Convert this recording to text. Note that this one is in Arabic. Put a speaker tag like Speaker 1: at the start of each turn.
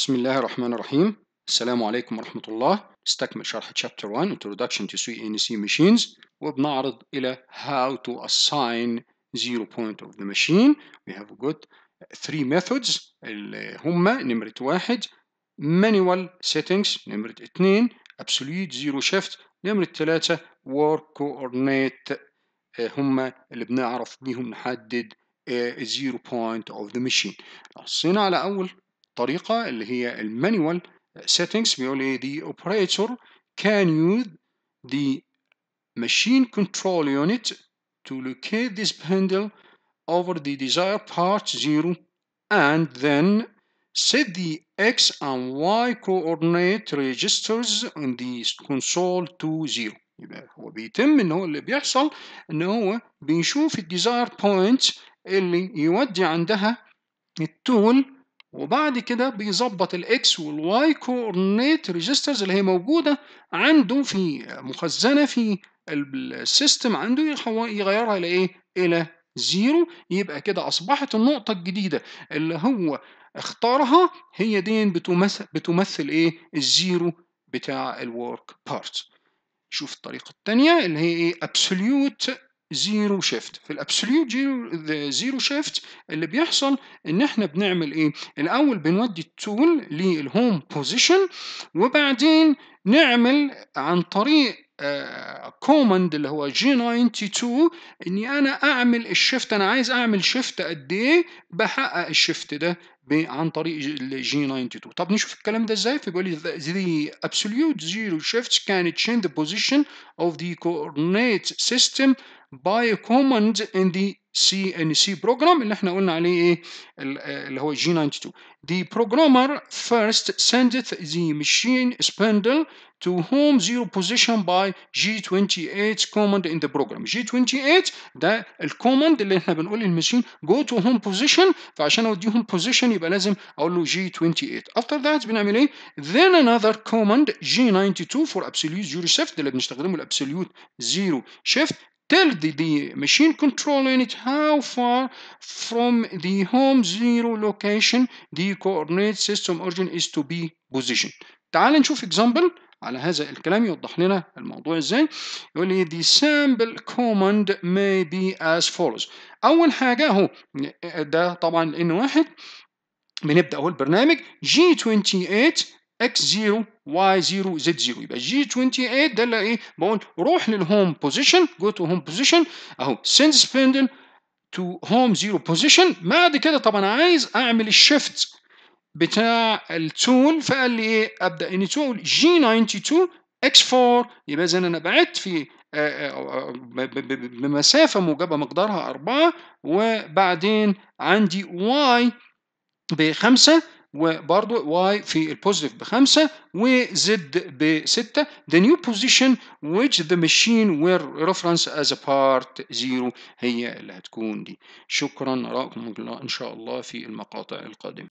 Speaker 1: بسم الله الرحمن الرحيم السلام عليكم ورحمة الله استكمل شرح Chapter 1 Introduction to CNC Machines وبنعرض إلى How to assign zero point of the machine We have got three methods اللي هما نمرة واحد Manual Settings نمرة اثنين Absolute Zero Shift نمرة ثلاثة Work Coordinate هما اللي بنعرف بيهم نحدد zero point of the machine بصينا على أول طريقه اللي هي المانيوال settings بيقول ايه the operator can use the machine control unit to locate this handle over the desired part 0 and then set the x and y coordinate registers on the console to 0 يبقى هو بيتم ان هو اللي بيحصل ان هو بيشوف الديزاير بوينت اللي يودي عندها التول وبعد كده بيظبط الاكس والواي كورنيت ريجسترز اللي هي موجوده عنده في مخزنه في السيستم عنده يغيرها الى ايه؟ الى زيرو يبقى كده اصبحت النقطه الجديده اللي هو اختارها هي دي بتمثل بتمثل ايه؟ الزيرو بتاع الورك بارت. شوف الطريقه الثانيه اللي هي ايه؟ ابسوليوت زيرو شيفت في الابسوليوت زيرو شيفت اللي بيحصل ان احنا بنعمل ايه الاول بنودي التول للهوم بوزيشن وبعدين نعمل عن طريق كوماند آه، اللي هو جي 92 اني انا اعمل الشيفت انا عايز اعمل شيفت قد ايه بحقق الشيفت ده عن طريق الجي 92 طب نشوف الكلام ده ازاي فبيقول لي the absolute zero shifts can change the position of the coordinate system باي كوماند ان دي سي ان سي بروجرام اللي احنا قلنا عليه ايه اللي هو جي 92 the programmer first sendeth the machine spindle to home zero position by G28 command in the program G28 ده الكوماند اللي احنا بنقول للماشين go to home position فعشان اوديهم position يبقى لازم اقول له G28 after that بنعمل ايه then another command G92 for absolute zero shift اللي بنستخدمه الابسوليوت zero shift tell the, the machine control unit how far from the home zero location the coordinate system origin is to be positioned تعال نشوف example على هذا الكلام يوضح لنا الموضوع ازاي يقول لي the sample command may be as follows اول حاجه اهو ده طبعا لان واحد بنبدا هو البرنامج g 28 x 0 y 0 z0 0 يبقى g28 28 ده اللي ايه بقول روح للهوم بوزيشن جو تو هوم بوزيشن اهو سنس بندل تو هوم زيرو بوزيشن بعد كده طب انا عايز اعمل الشيفت بتاع التول فقال لي ايه ابدا ان تول جي 92 x 4 يبقى اذا انا بعدت في آه، آه، آه، بمسافه موجبه مقدارها 4 وبعدين عندي y ب 5 وبرضو y في البوزيتيف بخمسة وزد بستة the new position which the machine were reference as a part zero هي اللي هتكون دي شكرا نراكم إن شاء الله في المقاطع القادمة